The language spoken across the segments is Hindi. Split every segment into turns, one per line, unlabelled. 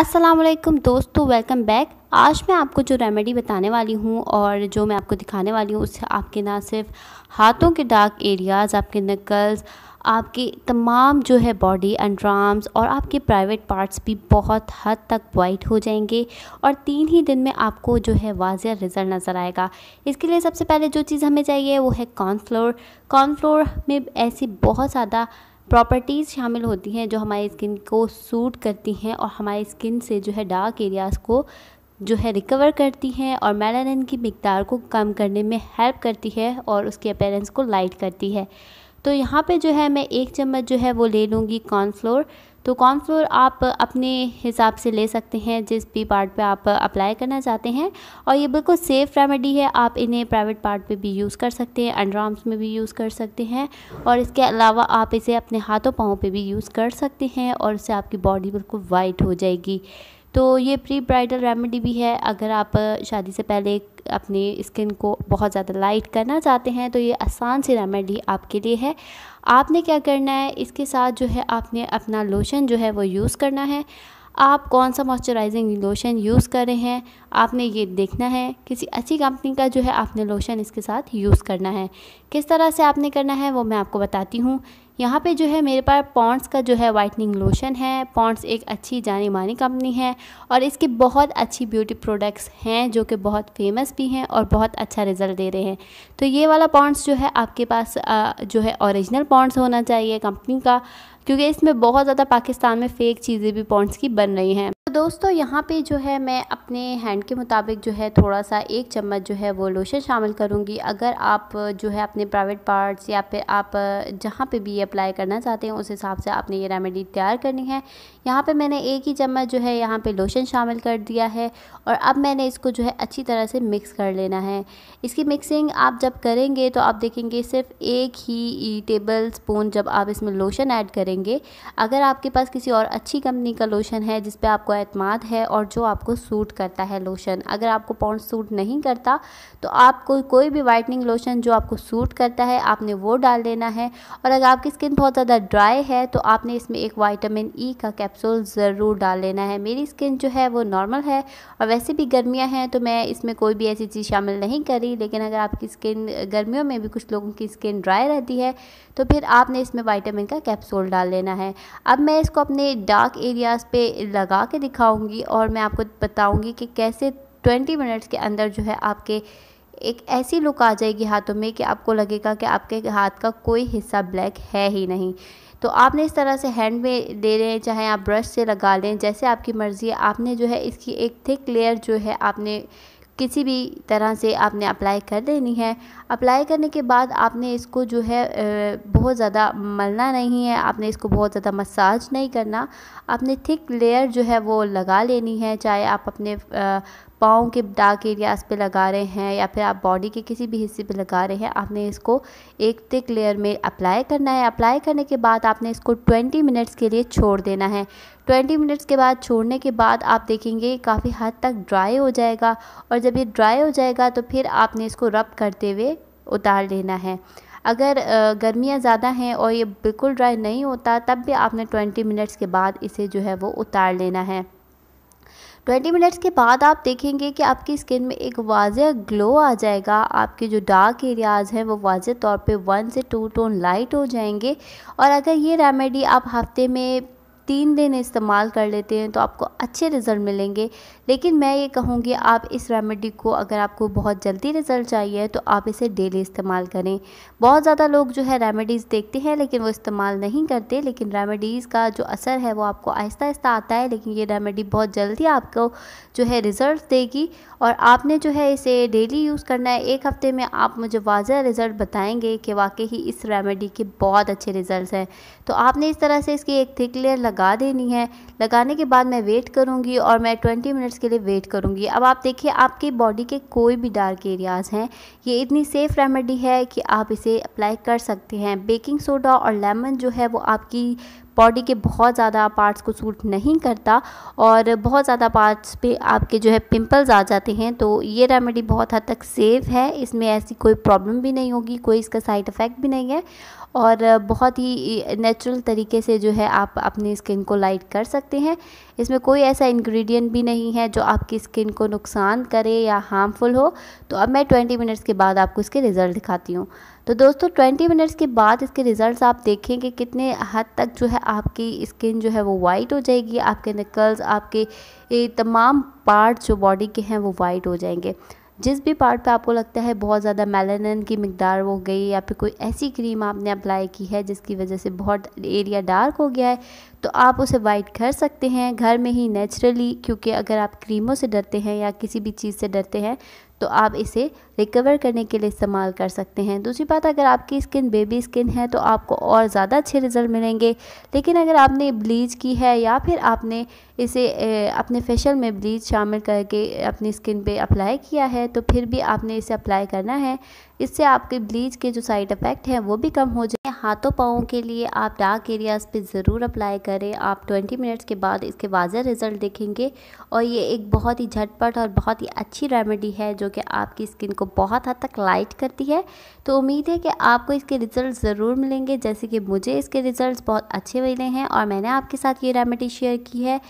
असलम दोस्तों वेलकम बैक आज मैं आपको जो रेमेडी बताने वाली हूँ और जो मैं आपको दिखाने वाली हूँ उससे आपके ना सिर्फ हाथों के डार्क एरियाज़ आपके नकल्स आपके तमाम जो है बॉडी एंड और आपके प्राइवेट पार्ट्स भी बहुत हद तक वाइट हो जाएंगे और तीन ही दिन में आपको जो है वाजिया रिज़ल्ट नज़र आएगा इसके लिए सबसे पहले जो चीज़ हमें चाहिए वो है कॉर्नफ्लोर कॉर्नफ्लोर में ऐसी बहुत ज़्यादा प्रॉपर्टीज़ शामिल होती हैं जो हमारी स्किन को सूट करती हैं और हमारी स्किन से जो है डार्क एरियाज़ को जो है रिकवर करती हैं और मेलानिन की मकदार को कम करने में हेल्प करती है और उसके अपेरेंस को लाइट करती है तो यहाँ पे जो है मैं एक चम्मच जो है वो ले लूँगी कॉर्नफ्लोर तो फ्लोर आप अपने हिसाब से ले सकते हैं जिस भी पार्ट पे आप अप्लाई करना चाहते हैं और ये बिल्कुल सेफ़ रेमेडी है आप इन्हें प्राइवेट पार्ट पे भी यूज़ कर सकते हैं अंडर आर्म्स में भी यूज़ कर सकते हैं और इसके अलावा आप इसे अपने हाथों पाँव पर भी यूज़ कर सकते हैं और इससे आपकी बॉडी बिल्कुल वाइट हो जाएगी तो ये प्री ब्राइडल रेमेडी भी है अगर आप शादी से पहले अपनी स्किन को बहुत ज़्यादा लाइट करना चाहते हैं तो ये आसान सी रेमेडी आपके लिए है आपने क्या करना है इसके साथ जो है आपने अपना लोशन जो है वो यूज़ करना है आप कौन सा मॉइस्चराइजिंग लोशन यूज़ कर रहे हैं आपने ये देखना है किसी अच्छी कंपनी का जो है आपने लोशन इसके साथ यूज़ करना है किस तरह से आपने करना है वो मैं आपको बताती हूँ यहाँ पे जो है मेरे पास पॉन्ड्स का जो है वाइटनिंग लोशन है पॉन्ड्स एक अच्छी जानी मानी कंपनी है और इसके बहुत अच्छी ब्यूटी प्रोडक्ट्स हैं जो कि बहुत फेमस भी हैं और बहुत अच्छा रिजल्ट दे रहे हैं तो ये वाला पॉन्ड्स जो है आपके पास जो है ओरिजिनल पॉन्ड्स होना चाहिए कंपनी का क्योंकि इसमें बहुत ज़्यादा पाकिस्तान में फ़ेक चीज़ें भी पॉइंट्स की बन रही हैं तो दोस्तों यहाँ पे जो है मैं अपने हैंड के मुताबिक जो है थोड़ा सा एक चम्मच जो है वो लोशन शामिल करूँगी अगर आप जो है अपने प्राइवेट पार्ट्स या फिर आप जहाँ पे भी अप्लाई करना चाहते हैं उस हिसाब से आपने ये रेमेडी तैयार करनी है यहाँ पे मैंने एक ही चम्मच जो है यहाँ पे लोशन शामिल कर दिया है और अब मैंने इसको जो है अच्छी तरह से मिक्स कर लेना है इसकी मिक्सिंग आप जब करेंगे तो आप देखेंगे सिर्फ एक ही टेबल स्पून जब आप इसमें लोशन ऐड करें करेंगे अगर आपके पास किसी और अच्छी कंपनी का लोशन है जिस पर आपको अतमाद है और जो आपको सूट करता है लोशन अगर आपको पॉन्ड सूट नहीं करता तो आपको कोई भी वाइटनिंग लोशन जो आपको सूट करता है आपने वो डाल देना है और अगर आपकी स्किन बहुत ज़्यादा ड्राई है तो आपने इसमें एक वाइटामिन ई e का कैप्सूल ज़रूर डाल लेना है मेरी स्किन जो है वो नॉर्मल है और वैसे भी गर्मियाँ हैं तो मैं इसमें कोई भी ऐसी चीज़ शामिल नहीं करी लेकिन अगर आपकी स्किन गर्मियों में भी कुछ लोगों की स्किन ड्राई रहती है तो फिर आपने इसमें वाइटामिन का कैप्सूल डाल डाल लेना है अब मैं इसको अपने डार्क एरियाज़ पे लगा के दिखाऊंगी और मैं आपको बताऊंगी कि कैसे 20 मिनट्स के अंदर जो है आपके एक ऐसी लुक आ जाएगी हाथों में कि आपको लगेगा कि आपके हाथ का कोई हिस्सा ब्लैक है ही नहीं तो आपने इस तरह से हैंड में ले लें चाहे आप ब्रश से लगा लें जैसे आपकी मर्ज़ी है आपने जो है इसकी एक थिक लेयर जो है आपने किसी भी तरह से आपने अप्लाई कर देनी है अप्लाई करने के बाद आपने इसको जो है बहुत ज़्यादा मलना नहीं है आपने इसको बहुत ज़्यादा मसाज नहीं करना आपने थिक लेयर जो है वो लगा लेनी है चाहे आप अपने पाँव के डार्क एरियाज़ पे लगा रहे हैं या फिर आप बॉडी के किसी भी हिस्से पे लगा रहे हैं आपने इसको एक थिक लेयर में अप्लाई करना है अप्लाई करने के बाद आपने इसको 20 मिनट्स के लिए छोड़ देना है 20 मिनट्स के बाद छोड़ने के बाद आप देखेंगे काफ़ी हद तक ड्राई हो जाएगा और जब ये ड्राई हो जाएगा तो फिर आपने इसको रब करते हुए उतार लेना है अगर गर्मियाँ ज़्यादा हैं और ये बिल्कुल ड्राई नहीं होता तब भी आपने 20 मिनट्स के बाद इसे जो है वो उतार लेना है 20 मिनट्स के बाद आप देखेंगे कि आपकी स्किन में एक वाजह ग्लो आ जाएगा आपके जो डार्क एरियाज़ हैं वो वाजह तौर पे वन से टू टोन लाइट हो जाएंगे और अगर ये रेमेडी आप हफ्ते में तीन दिन इस्तेमाल कर लेते हैं तो आपको अच्छे रिज़ल्ट मिलेंगे लेकिन मैं ये कहूँगी आप इस रेमेडी को अगर आपको बहुत जल्दी रिज़ल्ट चाहिए तो आप इसे डेली इस्तेमाल करें बहुत ज़्यादा लोग जो है रेमेडीज़ देखते हैं लेकिन वो इस्तेमाल नहीं करते लेकिन रेमेडीज़ का जो असर है वो आपको आहिस्ता आहिस्ता आता है लेकिन ये रेमेडी बहुत जल्दी आपको जो है रिज़ल्ट देगी और आपने जो है इसे डेली यूज़ करना है एक हफ़्ते में आप मुझे वाजह रिज़ल्ट बताएंगे कि वाकई ही इस रेमेडी के बहुत अच्छे रिज़ल्ट हैं तो आपने इस तरह से इसकी एक थिक लेयर लगा लगा देनी है लगाने के बाद मैं वेट करूँगी और मैं ट्वेंटी मिनट्स के लिए वेट करूँगी अब आप देखिए आपकी बॉडी के कोई भी डार्क एरियाज़ हैं ये इतनी सेफ़ रेमेडी है कि आप इसे अप्लाई कर सकते हैं बेकिंग सोडा और लेमन जो है वो आपकी बॉडी के बहुत ज़्यादा पार्ट्स को सूट नहीं करता और बहुत ज़्यादा पार्ट्स पे आपके जो है पिंपल्स आ जाते हैं तो ये रेमेडी बहुत हद तक सेफ़ है इसमें ऐसी कोई प्रॉब्लम भी नहीं होगी कोई इसका साइड इफ़ेक्ट भी नहीं है और बहुत ही नेचुरल तरीके से जो है आप अपनी स्किन को लाइट कर सकते हैं इसमें कोई ऐसा इंग्रेडिएंट भी नहीं है जो आपकी स्किन को नुकसान करे या हार्मफुल हो तो अब मैं 20 मिनट्स के बाद आपको इसके रिज़ल्ट दिखाती हूँ तो दोस्तों ट्वेंटी मिनट्स के बाद इसके रिज़ल्ट्स आप देखेंगे कि कितने हद तक जो है आपकी स्किन जो है वो वाइट हो जाएगी आपके निकल्स आपके तमाम पार्ट जो बॉडी के हैं वो वाइट हो जाएंगे जिस भी पार्ट पे आपको लगता है बहुत ज़्यादा मेलानिन की मकदार हो गई या फिर कोई ऐसी क्रीम आपने अप्लाई की है जिसकी वजह से बहुत एरिया डार्क हो गया है तो आप उसे वाइट कर सकते हैं घर में ही नेचुरली क्योंकि अगर आप क्रीमों से डरते हैं या किसी भी चीज़ से डरते हैं तो आप इसे रिकवर करने के लिए इस्तेमाल कर सकते हैं दूसरी बात अगर आपकी स्किन बेबी स्किन है तो आपको और ज़्यादा अच्छे रिजल्ट मिलेंगे लेकिन अगर आपने ब्लीच की है या फिर आपने इसे अपने फेशियल में ब्लीच शामिल करके अपनी स्किन पे अप्लाई किया है तो फिर भी आपने इसे अप्लाई करना है इससे आपके ब्लीच के जो साइड इफ़ेक्ट हैं वो भी कम हो जाए हाथों पाँव के लिए आप डार्क एरियाज़ पर ज़रूर अप्लाई करें आप 20 मिनट्स के बाद इसके वाजह रिज़ल्ट देखेंगे और ये एक बहुत ही झटपट और बहुत ही अच्छी रेमेडी है जो कि आपकी स्किन को बहुत हद तक लाइट करती है तो उम्मीद है कि आपको इसके रिज़ल्ट ज़रूर मिलेंगे जैसे कि मुझे इसके रिज़ल्ट बहुत अच्छे मिले हैं और मैंने आपके साथ ये रेमेडी शेयर की है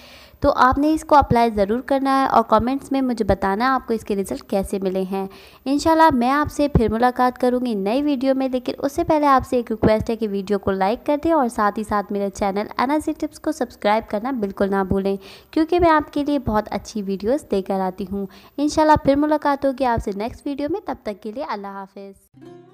तो आपने इसको अप्लाई ज़रूर करना है और कमेंट्स में मुझे बताना आपको इसके रिज़ल्ट कैसे मिले हैं इन मैं आपसे फिर मुलाकात करूँगी नई वीडियो में लेकिन उससे पहले आपसे एक रिक्वेस्ट है कि वीडियो को लाइक कर दें और साथ ही साथ मेरे चैनल एनाजी टिप्स को सब्सक्राइब करना बिल्कुल ना भूलें क्योंकि मैं आपके लिए बहुत अच्छी वीडियोज़ देकर आती हूँ इन फिर मुलाकात होगी आपसे नेक्स्ट वीडियो में तब तक के लिए अल्लाह हाफिज़